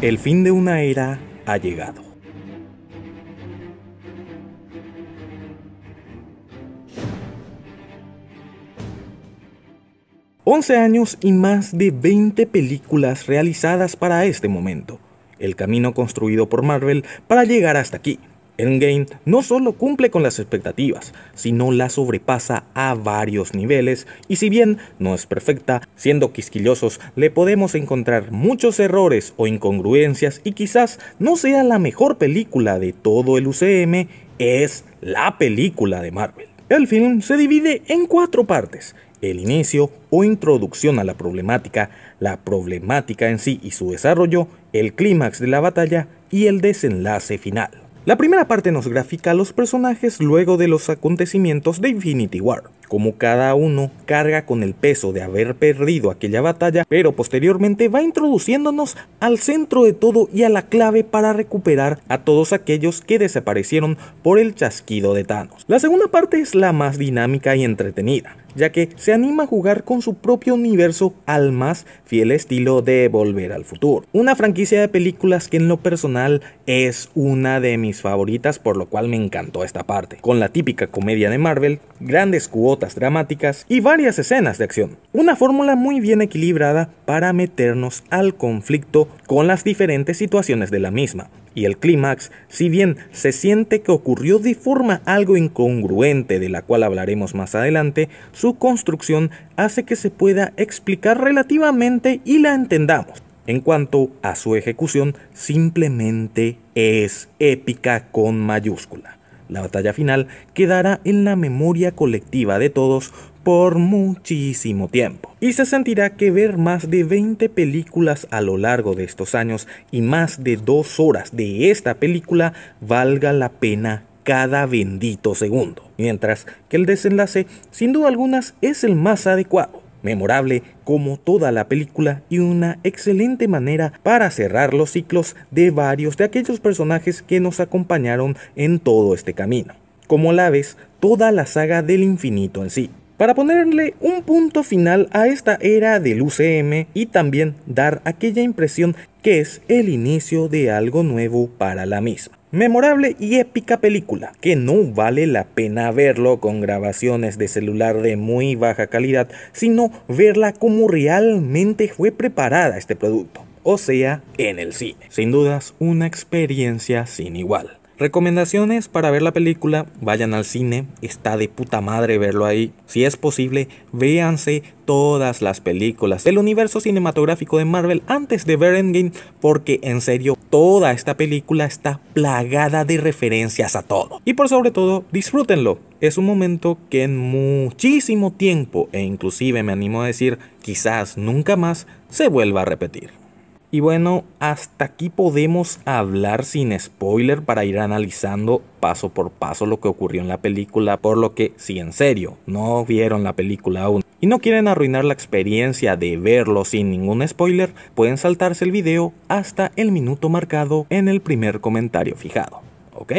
El fin de una era ha llegado. 11 años y más de 20 películas realizadas para este momento. El camino construido por Marvel para llegar hasta aquí. Endgame no solo cumple con las expectativas, sino la sobrepasa a varios niveles y si bien no es perfecta, siendo quisquillosos le podemos encontrar muchos errores o incongruencias y quizás no sea la mejor película de todo el UCM, es la película de Marvel. El film se divide en cuatro partes, el inicio o introducción a la problemática, la problemática en sí y su desarrollo, el clímax de la batalla y el desenlace final. La primera parte nos grafica a los personajes luego de los acontecimientos de Infinity War, como cada uno carga con el peso de haber perdido aquella batalla, pero posteriormente va introduciéndonos al centro de todo y a la clave para recuperar a todos aquellos que desaparecieron por el chasquido de Thanos. La segunda parte es la más dinámica y entretenida, ya que se anima a jugar con su propio universo al más fiel estilo de Volver al Futuro. Una franquicia de películas que en lo personal es una de mis favoritas, por lo cual me encantó esta parte, con la típica comedia de Marvel, grandes cuotas dramáticas y varias escenas de acción. Una fórmula muy bien equilibrada para meternos al conflicto con las diferentes situaciones de la misma, y el clímax, si bien se siente que ocurrió de forma algo incongruente de la cual hablaremos más adelante, su construcción hace que se pueda explicar relativamente y la entendamos. En cuanto a su ejecución, simplemente es épica con mayúscula. La batalla final quedará en la memoria colectiva de todos por muchísimo tiempo. Y se sentirá que ver más de 20 películas a lo largo de estos años y más de dos horas de esta película valga la pena cada bendito segundo. Mientras que el desenlace, sin duda algunas, es el más adecuado memorable como toda la película y una excelente manera para cerrar los ciclos de varios de aquellos personajes que nos acompañaron en todo este camino, como la ves toda la saga del infinito en sí. Para ponerle un punto final a esta era del UCM y también dar aquella impresión que es el inicio de algo nuevo para la misma. Memorable y épica película que no vale la pena verlo con grabaciones de celular de muy baja calidad, sino verla como realmente fue preparada este producto, o sea, en el cine. Sin dudas, una experiencia sin igual. Recomendaciones para ver la película, vayan al cine, está de puta madre verlo ahí. Si es posible, véanse todas las películas del universo cinematográfico de Marvel antes de ver Endgame, porque en serio, toda esta película está plagada de referencias a todo. Y por sobre todo, disfrútenlo. Es un momento que en muchísimo tiempo, e inclusive me animo a decir, quizás nunca más, se vuelva a repetir. Y bueno, hasta aquí podemos hablar sin spoiler para ir analizando paso por paso lo que ocurrió en la película, por lo que si en serio no vieron la película aún y no quieren arruinar la experiencia de verlo sin ningún spoiler, pueden saltarse el video hasta el minuto marcado en el primer comentario fijado. ¿Ok?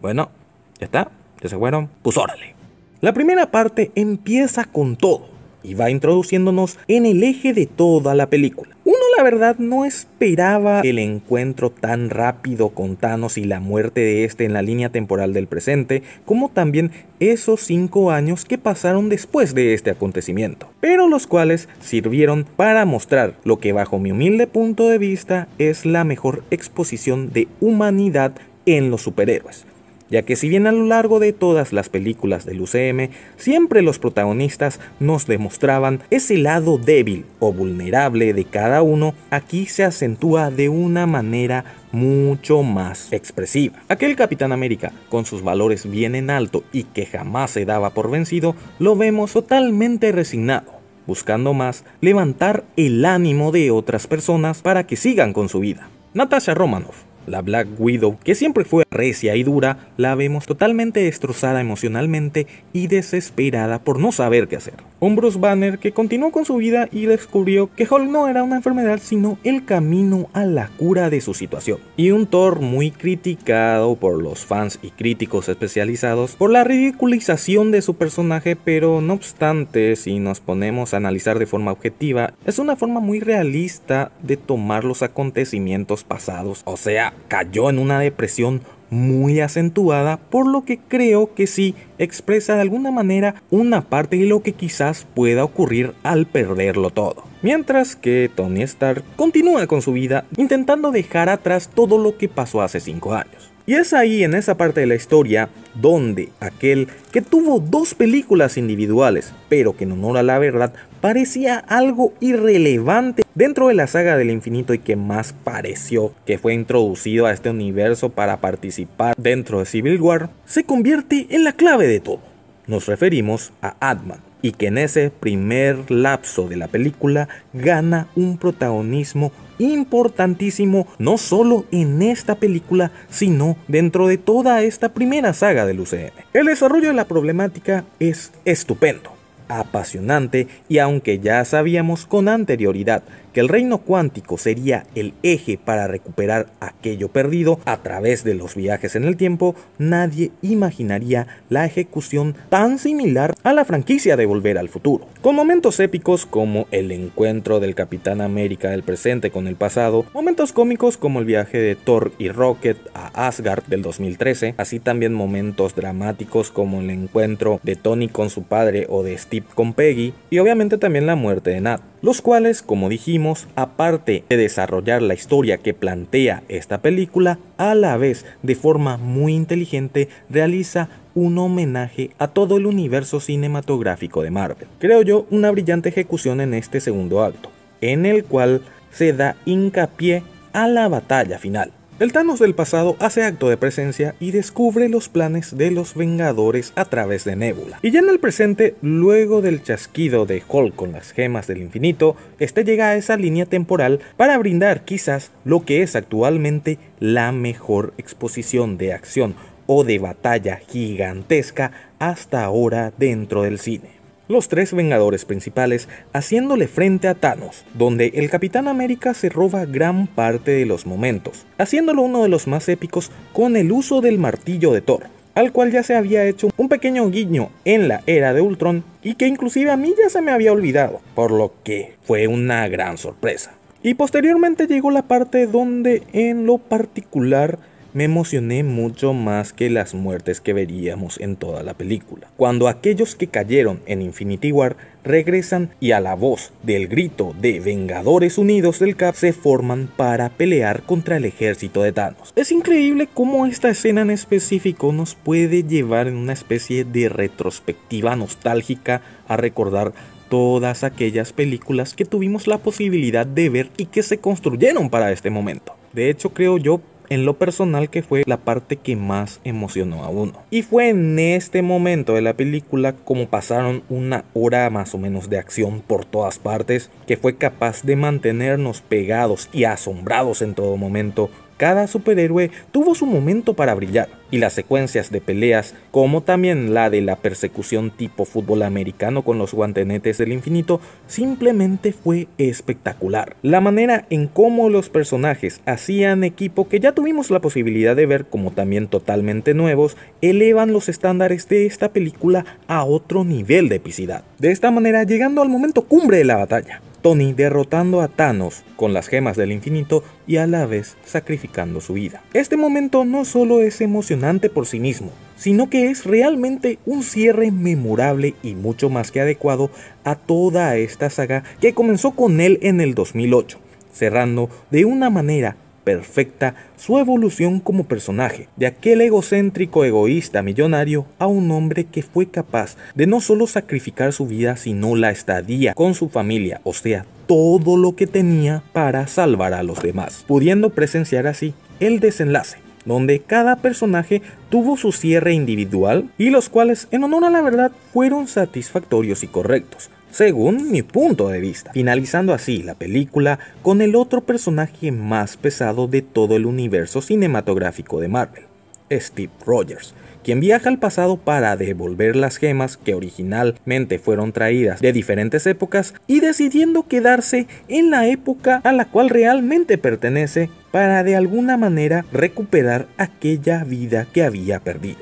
Bueno, ya está, ya se fueron, pues órale. La primera parte empieza con todo y va introduciéndonos en el eje de toda la película. Uno la verdad no esperaba el encuentro tan rápido con Thanos y la muerte de este en la línea temporal del presente, como también esos cinco años que pasaron después de este acontecimiento, pero los cuales sirvieron para mostrar lo que bajo mi humilde punto de vista es la mejor exposición de humanidad en los superhéroes ya que si bien a lo largo de todas las películas del UCM, siempre los protagonistas nos demostraban ese lado débil o vulnerable de cada uno, aquí se acentúa de una manera mucho más expresiva. Aquel Capitán América, con sus valores bien en alto y que jamás se daba por vencido, lo vemos totalmente resignado buscando más levantar el ánimo de otras personas para que sigan con su vida. Natasha Romanoff, la Black Widow, que siempre fue recia y dura, la vemos totalmente destrozada emocionalmente y desesperada por no saber qué hacer. Un Bruce Banner que continuó con su vida y descubrió que Hulk no era una enfermedad sino el camino a la cura de su situación. Y un Thor muy criticado por los fans y críticos especializados por la ridiculización de su personaje, pero no obstante, si nos ponemos a analizar de forma objetiva, es una forma muy realista de tomar los acontecimientos pasados, o sea, cayó en una depresión muy acentuada, por lo que creo que sí expresa de alguna manera una parte de lo que quizás pueda ocurrir al perderlo todo. Mientras que Tony Stark continúa con su vida intentando dejar atrás todo lo que pasó hace 5 años. Y es ahí en esa parte de la historia donde aquel que tuvo dos películas individuales, pero que en honor a la verdad parecía algo irrelevante dentro de la saga del infinito y que más pareció que fue introducido a este universo para participar dentro de Civil War, se convierte en la clave de todo. Nos referimos a Atman, y que en ese primer lapso de la película gana un protagonismo importantísimo no solo en esta película, sino dentro de toda esta primera saga del UCM. El desarrollo de la problemática es estupendo, apasionante y aunque ya sabíamos con anterioridad que el reino cuántico sería el eje para recuperar aquello perdido a través de los viajes en el tiempo, nadie imaginaría la ejecución tan similar a la franquicia de Volver al Futuro. Con momentos épicos como el encuentro del Capitán América del presente con el pasado, momentos cómicos como el viaje de Thor y Rocket a Asgard del 2013, así también momentos dramáticos como el encuentro de Tony con su padre o de Steve con Peggy, y obviamente también la muerte de Nat los cuales, como dijimos, aparte de desarrollar la historia que plantea esta película, a la vez, de forma muy inteligente, realiza un homenaje a todo el universo cinematográfico de Marvel. Creo yo una brillante ejecución en este segundo acto, en el cual se da hincapié a la batalla final el Thanos del pasado hace acto de presencia y descubre los planes de los Vengadores a través de Nebula. Y ya en el presente, luego del chasquido de Hulk con las gemas del infinito, este llega a esa línea temporal para brindar quizás lo que es actualmente la mejor exposición de acción o de batalla gigantesca hasta ahora dentro del cine los tres Vengadores principales haciéndole frente a Thanos, donde el Capitán América se roba gran parte de los momentos, haciéndolo uno de los más épicos con el uso del martillo de Thor, al cual ya se había hecho un pequeño guiño en la era de Ultron y que inclusive a mí ya se me había olvidado, por lo que fue una gran sorpresa. Y posteriormente llegó la parte donde en lo particular me emocioné mucho más que las muertes que veríamos en toda la película. Cuando aquellos que cayeron en Infinity War regresan y a la voz del grito de Vengadores Unidos del Cap se forman para pelear contra el ejército de Thanos. Es increíble cómo esta escena en específico nos puede llevar en una especie de retrospectiva nostálgica a recordar todas aquellas películas que tuvimos la posibilidad de ver y que se construyeron para este momento. De hecho, creo yo en lo personal que fue la parte que más emocionó a uno. Y fue en este momento de la película como pasaron una hora más o menos de acción por todas partes que fue capaz de mantenernos pegados y asombrados en todo momento cada superhéroe tuvo su momento para brillar, y las secuencias de peleas, como también la de la persecución tipo fútbol americano con los guantenetes del infinito, simplemente fue espectacular. La manera en cómo los personajes hacían equipo que ya tuvimos la posibilidad de ver como también totalmente nuevos, elevan los estándares de esta película a otro nivel de epicidad. De esta manera llegando al momento cumbre de la batalla, Tony derrotando a Thanos con las gemas del infinito y a la vez sacrificando su vida. Este momento no solo es emocionante por sí mismo, sino que es realmente un cierre memorable y mucho más que adecuado a toda esta saga que comenzó con él en el 2008, cerrando de una manera perfecta su evolución como personaje, de aquel egocéntrico egoísta millonario a un hombre que fue capaz de no solo sacrificar su vida, sino la estadía con su familia, o sea, todo lo que tenía para salvar a los demás, pudiendo presenciar así el desenlace donde cada personaje tuvo su cierre individual y los cuales, en honor a la verdad, fueron satisfactorios y correctos, según mi punto de vista. Finalizando así la película con el otro personaje más pesado de todo el universo cinematográfico de Marvel, Steve Rogers, quien viaja al pasado para devolver las gemas que originalmente fueron traídas de diferentes épocas y decidiendo quedarse en la época a la cual realmente pertenece para de alguna manera recuperar aquella vida que había perdido.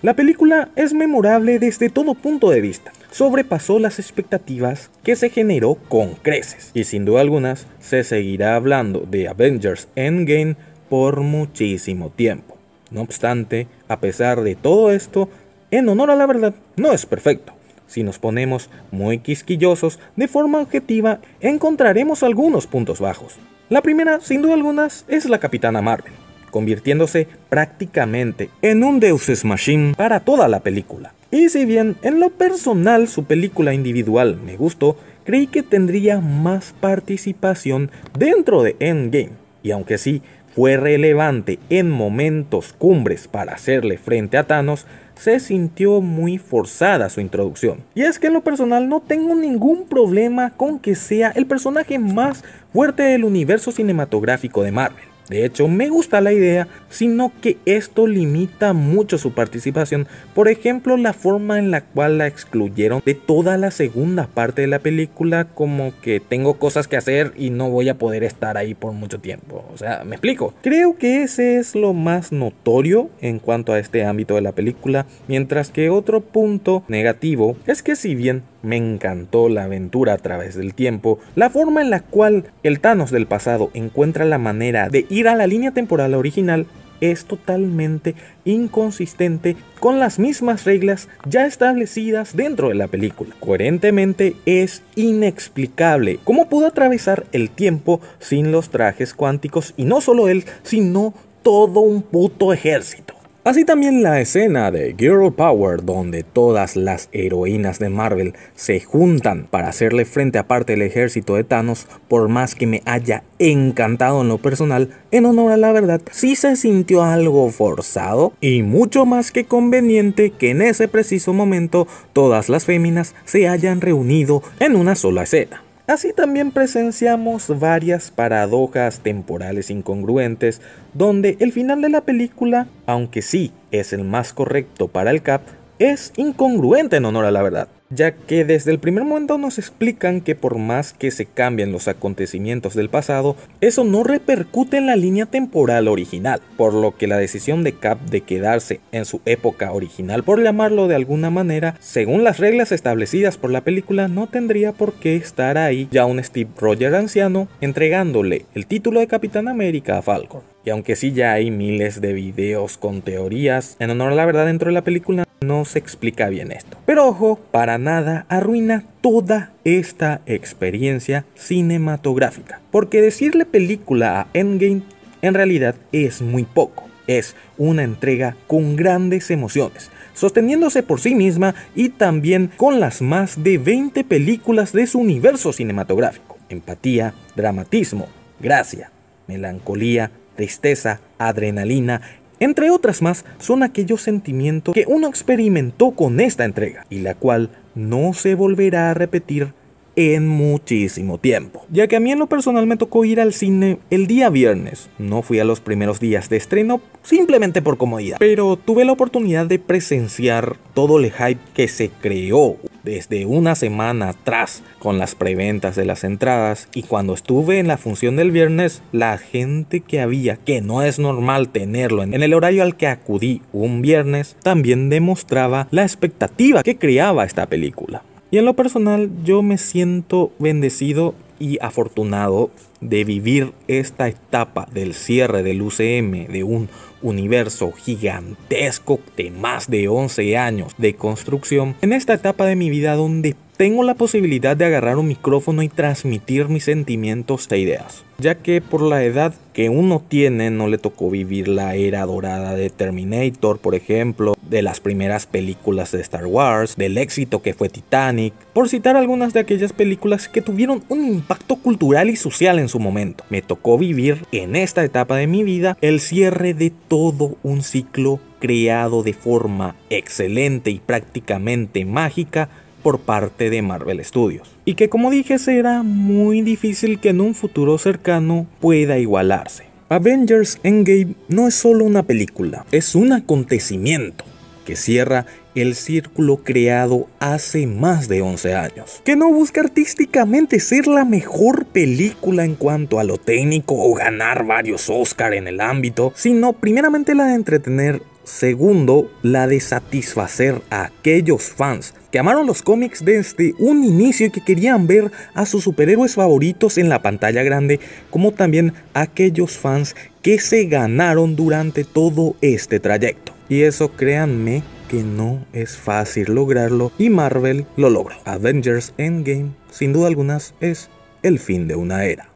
La película es memorable desde todo punto de vista, sobrepasó las expectativas que se generó con creces. Y sin duda algunas, se seguirá hablando de Avengers Endgame por muchísimo tiempo. No obstante, a pesar de todo esto, en honor a la verdad, no es perfecto. Si nos ponemos muy quisquillosos de forma objetiva, encontraremos algunos puntos bajos. La primera, sin duda alguna, es la Capitana Marvel convirtiéndose prácticamente en un Deus Ex Machine para toda la película. Y si bien en lo personal su película individual me gustó, creí que tendría más participación dentro de Endgame. Y aunque sí fue relevante en momentos cumbres para hacerle frente a Thanos, se sintió muy forzada su introducción. Y es que en lo personal no tengo ningún problema con que sea el personaje más fuerte del universo cinematográfico de Marvel. De hecho, me gusta la idea, sino que esto limita mucho su participación. Por ejemplo, la forma en la cual la excluyeron de toda la segunda parte de la película, como que tengo cosas que hacer y no voy a poder estar ahí por mucho tiempo. O sea, me explico. Creo que ese es lo más notorio en cuanto a este ámbito de la película, mientras que otro punto negativo es que si bien me encantó la aventura a través del tiempo, la forma en la cual el Thanos del pasado encuentra la manera de ir a la línea temporal original es totalmente inconsistente con las mismas reglas ya establecidas dentro de la película. Coherentemente es inexplicable cómo pudo atravesar el tiempo sin los trajes cuánticos y no solo él, sino todo un puto ejército. Así también la escena de Girl Power donde todas las heroínas de Marvel se juntan para hacerle frente parte del ejército de Thanos, por más que me haya encantado en lo personal, en honor a la verdad, sí se sintió algo forzado y mucho más que conveniente que en ese preciso momento todas las féminas se hayan reunido en una sola escena. Así también presenciamos varias paradojas temporales incongruentes, donde el final de la película, aunque sí es el más correcto para el Cap, es incongruente en honor a la verdad ya que desde el primer momento nos explican que por más que se cambien los acontecimientos del pasado, eso no repercute en la línea temporal original, por lo que la decisión de Cap de quedarse en su época original, por llamarlo de alguna manera, según las reglas establecidas por la película, no tendría por qué estar ahí ya un Steve Rogers anciano entregándole el título de Capitán América a Falcon. Y aunque sí ya hay miles de videos con teorías, en honor a la verdad dentro de la película no se explica bien esto. Pero ojo, para nada arruina toda esta experiencia cinematográfica. Porque decirle película a Endgame en realidad es muy poco. Es una entrega con grandes emociones, sosteniéndose por sí misma y también con las más de 20 películas de su universo cinematográfico. Empatía, dramatismo, gracia, melancolía, tristeza, adrenalina, entre otras más, son aquellos sentimientos que uno experimentó con esta entrega y la cual no se volverá a repetir en muchísimo tiempo. Ya que a mí en lo personal me tocó ir al cine el día viernes. No fui a los primeros días de estreno simplemente por comodidad. Pero tuve la oportunidad de presenciar todo el hype que se creó desde una semana atrás con las preventas de las entradas y cuando estuve en la función del viernes la gente que había que no es normal tenerlo en el horario al que acudí un viernes también demostraba la expectativa que creaba esta película y en lo personal yo me siento bendecido y afortunado de vivir esta etapa del cierre del UCM, de un universo gigantesco de más de 11 años de construcción, en esta etapa de mi vida donde tengo la posibilidad de agarrar un micrófono y transmitir mis sentimientos e ideas, ya que por la edad que uno tiene no le tocó vivir la era dorada de Terminator, por ejemplo, de las primeras películas de Star Wars, del éxito que fue Titanic, por citar algunas de aquellas películas que tuvieron un impacto cultural y social en su momento. Me tocó vivir en esta etapa de mi vida el cierre de todo un ciclo creado de forma excelente y prácticamente mágica por parte de Marvel Studios. Y que como dije será muy difícil que en un futuro cercano pueda igualarse. Avengers Endgame no es solo una película, es un acontecimiento que cierra el círculo creado hace más de 11 años, que no busca artísticamente ser la mejor película en cuanto a lo técnico o ganar varios Oscar en el ámbito, sino primeramente la de entretener Segundo, la de satisfacer a aquellos fans que amaron los cómics desde un inicio y que querían ver a sus superhéroes favoritos en la pantalla grande, como también aquellos fans que se ganaron durante todo este trayecto. Y eso créanme que no es fácil lograrlo y Marvel lo logró. Avengers Endgame, sin duda algunas, es el fin de una era.